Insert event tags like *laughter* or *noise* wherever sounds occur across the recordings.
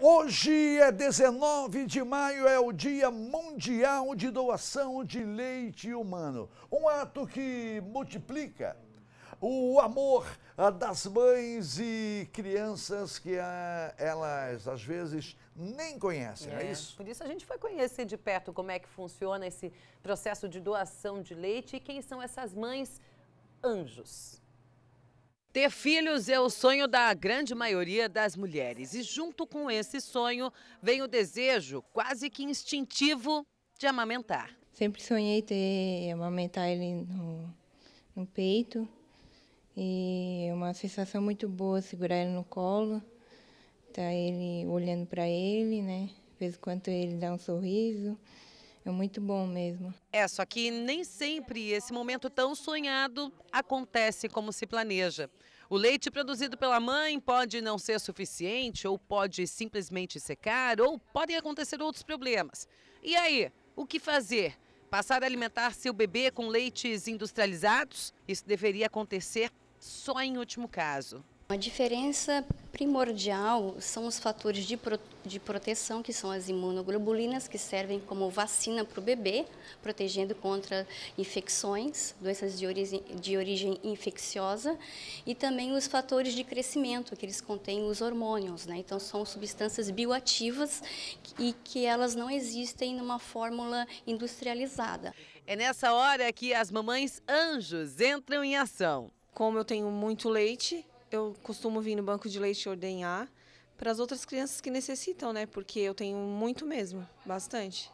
hoje é 19 de maio, é o Dia Mundial de Doação de Leite Humano. Um ato que multiplica o amor ah, das mães e crianças que ah, elas às vezes nem conhecem, é. é. isso? Por isso a gente foi conhecer de perto como é que funciona esse processo de doação de leite e quem são essas mães anjos. Ter filhos é o sonho da grande maioria das mulheres. E junto com esse sonho vem o desejo quase que instintivo de amamentar. Sempre sonhei ter amamentar ele no, no peito. E é uma sensação muito boa segurar ele no colo, tá ele olhando para ele, né? De vez em quando ele dá um sorriso. É muito bom mesmo. É, só que nem sempre esse momento tão sonhado acontece como se planeja. O leite produzido pela mãe pode não ser suficiente, ou pode simplesmente secar, ou podem acontecer outros problemas. E aí, o que fazer? Passar a alimentar seu bebê com leites industrializados? Isso deveria acontecer só em último caso. A diferença primordial são os fatores de, pro, de proteção, que são as imunoglobulinas, que servem como vacina para o bebê, protegendo contra infecções, doenças de origem, de origem infecciosa, e também os fatores de crescimento, que eles contêm os hormônios. Né? Então, são substâncias bioativas e que elas não existem numa fórmula industrializada. É nessa hora que as mamães anjos entram em ação. Como eu tenho muito leite, eu costumo vir no banco de leite ordenhar para as outras crianças que necessitam, né? Porque eu tenho muito mesmo, bastante.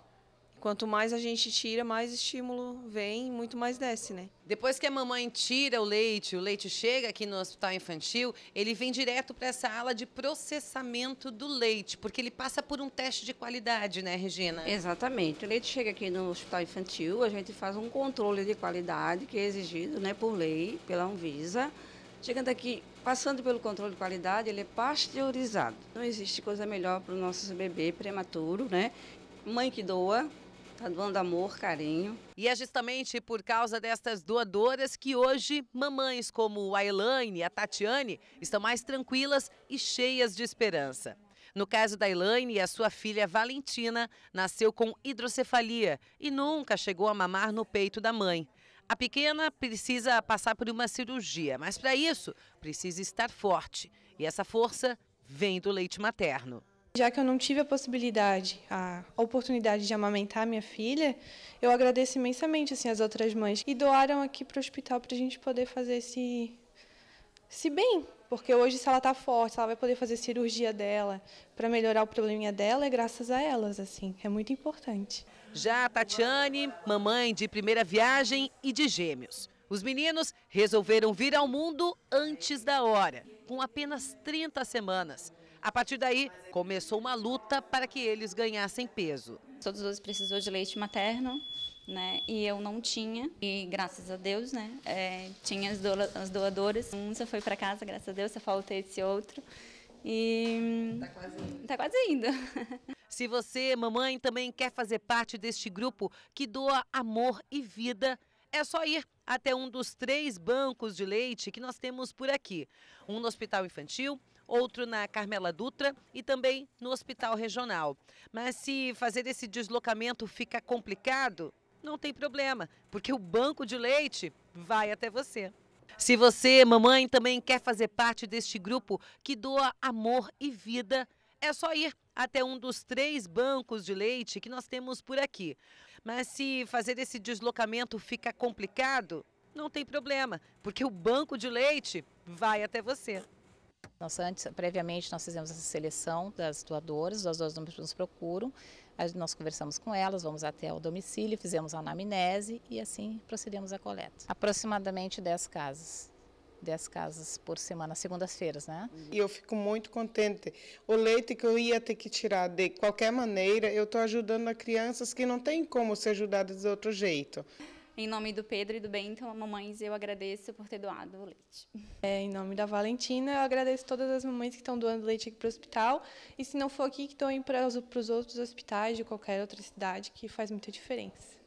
Quanto mais a gente tira, mais estímulo vem, muito mais desce, né? Depois que a mamãe tira o leite, o leite chega aqui no hospital infantil, ele vem direto para essa ala de processamento do leite, porque ele passa por um teste de qualidade, né, Regina? Exatamente. O leite chega aqui no hospital infantil, a gente faz um controle de qualidade que é exigido, né, por lei, pela Anvisa. Chegando aqui, Passando pelo controle de qualidade, ele é pasteurizado. Não existe coisa melhor para o nosso bebê prematuro, né? Mãe que doa, Tá doando amor, carinho. E é justamente por causa destas doadoras que hoje mamães como a Elaine e a Tatiane estão mais tranquilas e cheias de esperança. No caso da Elaine, a sua filha Valentina nasceu com hidrocefalia e nunca chegou a mamar no peito da mãe. A pequena precisa passar por uma cirurgia, mas para isso precisa estar forte. E essa força vem do leite materno. Já que eu não tive a possibilidade, a oportunidade de amamentar minha filha, eu agradeço imensamente assim, as outras mães que doaram aqui para o hospital para a gente poder fazer esse se bem, porque hoje se ela está forte, se ela vai poder fazer cirurgia dela para melhorar o probleminha dela, é graças a elas, assim, é muito importante. Já a Tatiane, mamãe de primeira viagem e de gêmeos. Os meninos resolveram vir ao mundo antes da hora, com apenas 30 semanas. A partir daí, começou uma luta para que eles ganhassem peso. Todos os dois precisou de leite materno, né? E eu não tinha. E graças a Deus, né? É, tinha as, as doadoras. Um só foi para casa, graças a Deus, só faltou esse outro. E. Tá quase indo. Tá quase indo. *laughs* Se você, mamãe, também quer fazer parte deste grupo que doa amor e vida, é só ir até um dos três bancos de leite que nós temos por aqui: um no Hospital Infantil, outro na Carmela Dutra e também no Hospital Regional. Mas se fazer esse deslocamento fica complicado, não tem problema, porque o banco de leite vai até você. Se você, mamãe, também quer fazer parte deste grupo que doa amor e vida, é só ir até um dos três bancos de leite que nós temos por aqui. Mas se fazer esse deslocamento fica complicado, não tem problema, porque o banco de leite vai até você. Nós antes, previamente, nós fizemos essa seleção das doadoras, os doadoras nos procuram, nós conversamos com elas, vamos até o domicílio, fizemos a anamnese e assim procedemos à coleta. Aproximadamente 10 casas. 10 casas por semana, segundas-feiras, né? Uhum. E eu fico muito contente. O leite que eu ia ter que tirar de qualquer maneira, eu estou ajudando as crianças que não tem como ser ajudadas de outro jeito. Em nome do Pedro e do Bento, mamães, eu agradeço por ter doado o leite. É, em nome da Valentina, eu agradeço todas as mamães que estão doando leite aqui para o hospital. E se não for aqui, que doem para os outros hospitais de qualquer outra cidade, que faz muita diferença.